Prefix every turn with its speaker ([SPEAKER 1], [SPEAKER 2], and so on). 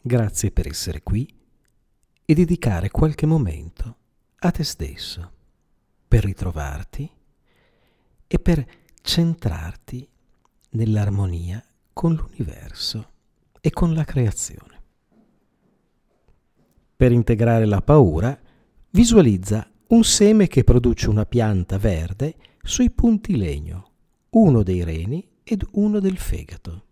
[SPEAKER 1] Grazie per essere qui e dedicare qualche momento a te stesso per ritrovarti e per centrarti nell'armonia con l'universo e con la creazione. Per integrare la paura, visualizza un seme che produce una pianta verde sui punti legno, uno dei reni ed uno del fegato.